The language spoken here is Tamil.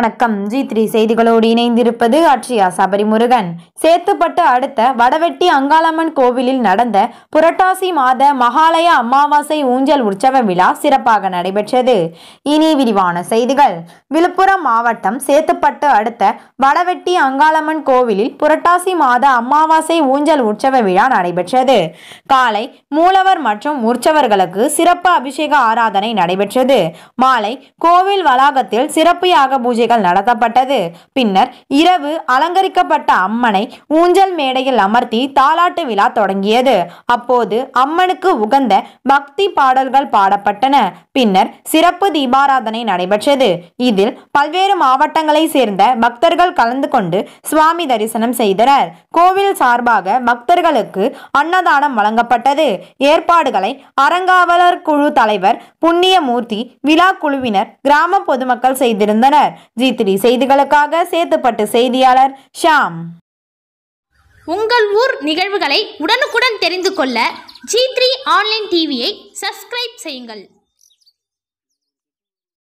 வணக்கம் ஜி த்ரீ செய்திகளோடு இணைந்திருப்பது அட்சியா சபரிமுருகன் சேத்துப்பட்டு அடுத்த வடவெட்டி அங்காளம்மன் கோவிலில் நடந்த புரட்டாசி மாத மகாலய அமாவாசை ஊஞ்சல் உற்சவ விழா சிறப்பாக நடைபெற்றது இனி விரிவான செய்திகள் விழுப்புரம் மாவட்டம் சேத்துப்பட்டு அடுத்த வடவெட்டி அங்காளம்மன் கோவிலில் புரட்டாசி மாத அமாவாசை ஊஞ்சல் உற்சவ விழா நடைபெற்றது காலை மூலவர் மற்றும் உற்சவர்களுக்கு சிறப்பு அபிஷேக ஆராதனை நடைபெற்றது மாலை கோவில் வளாகத்தில் சிறப்பு யாக பூஜை பூஜைகள் நடத்தப்பட்டது பின்னர் இரவு அலங்கரிக்கப்பட்ட அம்மனை ஊஞ்சல் மேடையில் அமர்த்தி தாலாட்டு விழா தொடங்கியது அப்போது அம்மனுக்கு உகந்த பக்தி பாடல்கள் பாடப்பட்டன பின்னர் சிறப்பு தீபாராதனை நடைபெற்றது இதில் பல்வேறு மாவட்டங்களை சேர்ந்த பக்தர்கள் கலந்து கொண்டு சுவாமி தரிசனம் செய்தனர் கோவில் சார்பாக பக்தர்களுக்கு அன்னதானம் வழங்கப்பட்டது ஏற்பாடுகளை அறங்காவலர் குழு தலைவர் புண்ணியமூர்த்தி விழா குழுவினர் கிராம பொதுமக்கள் செய்திருந்தனர் ஜி த்ரீ செய்திகளுக்காக சேத்துப்பட்டு செய்தியாளர் ஷாம் உங்கள் ஊர் நிகழ்வுகளை உடனுக்குடன் தெரிந்து கொள்ள ஜி த்ரீ ஆன்லைன் டிவியை சப்ஸ்கிரைப் செய்யுங்கள்